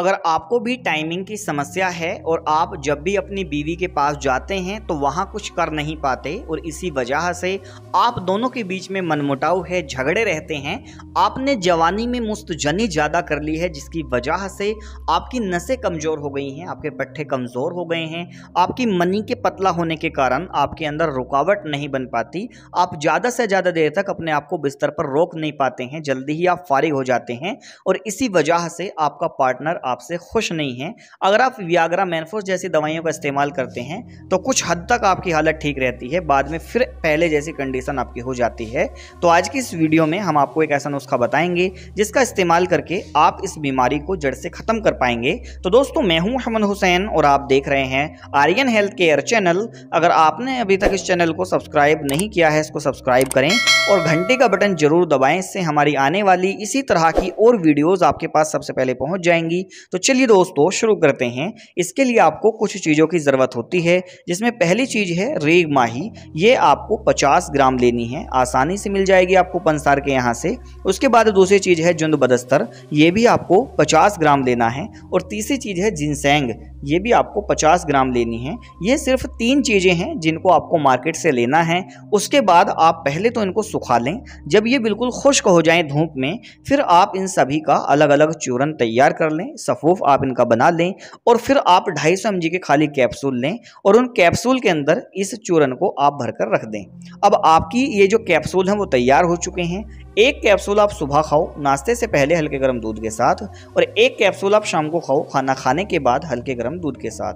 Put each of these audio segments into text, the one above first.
अगर आपको भी टाइमिंग की समस्या है और आप जब भी अपनी बीवी के पास जाते हैं तो वहाँ कुछ कर नहीं पाते और इसी वजह से आप दोनों के बीच में मनमुटाव है झगड़े रहते हैं आपने जवानी में मुस्तजनी ज़्यादा कर ली है जिसकी वजह से आपकी नसें कमज़ोर हो गई हैं आपके पट्ठे कमज़ोर हो गए हैं आपकी मनी के पतला होने के कारण आपके अंदर रुकावट नहीं बन पाती आप ज़्यादा से ज़्यादा देर तक अपने आप को बिस्तर पर रोक नहीं पाते हैं जल्दी ही आप फारिग हो जाते हैं और इसी वजह से आपका पार्टनर आपसे खुश नहीं हैं अगर आप व्याग्रा मैनफोस जैसी दवाइयों का इस्तेमाल करते हैं तो कुछ हद तक आपकी हालत ठीक रहती है बाद में फिर पहले जैसी कंडीशन आपकी हो जाती है तो आज की इस वीडियो में हम आपको एक ऐसा नुस्खा बताएंगे जिसका इस्तेमाल करके आप इस बीमारी को जड़ से ख़त्म कर पाएंगे तो दोस्तों मैं हूँ अहमद हुसैन और आप देख रहे हैं आर्यन हेल्थ केयर चैनल अगर आपने अभी तक इस चैनल को सब्सक्राइब नहीं किया है इसको सब्सक्राइब करें और घंटे का बटन जरूर दबाएं इससे हमारी आने वाली इसी तरह की और वीडियोस आपके पास सबसे पहले पहुंच जाएंगी तो चलिए दोस्तों शुरू करते हैं इसके लिए आपको कुछ चीज़ों की ज़रूरत होती है जिसमें पहली चीज़ है रेग माही ये आपको पचास ग्राम लेनी है आसानी से मिल जाएगी आपको पंसार के यहाँ से उसके बाद दूसरी चीज़ है जुंद बदस्तर ये भी आपको पचास ग्राम लेना है और तीसरी चीज़ है जिनसेंग ये भी आपको 50 ग्राम लेनी है ये सिर्फ तीन चीज़ें हैं जिनको आपको मार्केट से लेना है उसके बाद आप पहले तो इनको सुखा लें जब ये बिल्कुल खुश्क हो जाएं धूप में फिर आप इन सभी का अलग अलग चूरन तैयार कर लें सफ़ूफ आप इनका बना लें और फिर आप ढाई सौ के खाली कैप्सूल लें और उन कैप्सूल के अंदर इस चूरन को आप कर रख दें अब आपकी ये जो कैप्सूल हैं वो तैयार हो चुके हैं एक कैप्सूल आप सुबह खाओ नाश्ते से पहले हल्के गर्म दूध के साथ और एक कैप्सूल आप शाम को खाओ खाना खाने के बाद हल्के गर्म गर्म दूध के साथ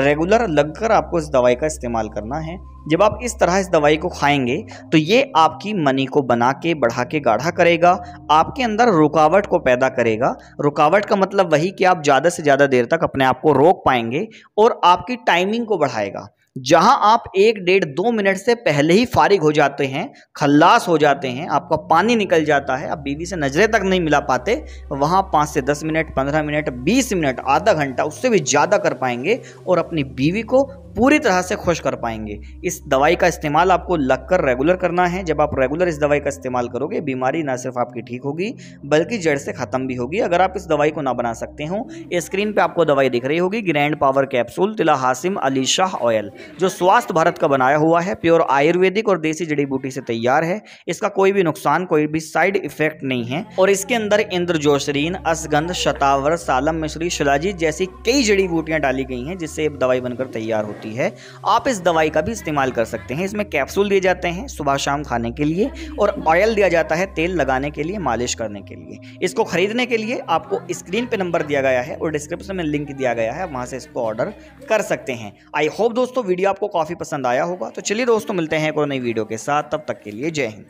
रेगुलर लगकर आपको इस दवाई का इस्तेमाल करना है जब आप इस तरह इस दवाई को खाएंगे तो ये आपकी मनी को बना के बढ़ा के गाढ़ा करेगा आपके अंदर रुकावट को पैदा करेगा रुकावट का मतलब वही कि आप ज़्यादा से ज़्यादा देर तक अपने आप को रोक पाएंगे और आपकी टाइमिंग को बढ़ाएगा जहां आप एक डेढ़ दो मिनट से पहले ही फारिग हो जाते हैं खल्लास हो जाते हैं आपका पानी निकल जाता है आप बीवी से नज़रें तक नहीं मिला पाते वहां पाँच से दस मिनट पंद्रह मिनट बीस मिनट आधा घंटा उससे भी ज़्यादा कर पाएंगे और अपनी बीवी को पूरी तरह से खुश कर पाएंगे इस दवाई का इस्तेमाल आपको लगकर रेगुलर करना है जब आप रेगुलर इस दवाई का इस्तेमाल करोगे बीमारी ना सिर्फ आपकी ठीक होगी बल्कि जड़ से ख़त्म भी होगी अगर आप इस दवाई को ना बना सकते हो स्क्रीन पर आपको दवाई दिख रही होगी ग्रैंड पावर कैप्सूल तिला हासिम अली शाह ऑयल जो स्वास्थ्य भारत का बनाया हुआ है प्योर आयुर्वेदिक और देसी जड़ी बूटी से तैयार है इसका कोई भी नुकसान कोई भी साइड इफेक्ट नहीं है और इसके अंदर इंद्र जोशरीन असगंध शतावर सालम मिश्री शिलाजीत जैसी कई जड़ी बूटियां डाली गई हैं जिससे दवाई बनकर तैयार होती है होती है आप इस दवाई का भी इस्तेमाल कर सकते हैं इसमें कैप्सूल दिए जाते हैं सुबह शाम खाने के लिए और ऑयल दिया जाता है तेल लगाने के लिए मालिश करने के लिए इसको खरीदने के लिए आपको स्क्रीन पर नंबर दिया गया है और डिस्क्रिप्शन में लिंक दिया गया है वहाँ से इसको ऑर्डर कर सकते हैं आई होप दोस्तों वीडियो आपको काफ़ी पसंद आया होगा तो चलिए दोस्तों मिलते हैं एक और नई वीडियो के साथ तब तक के लिए जय हिंद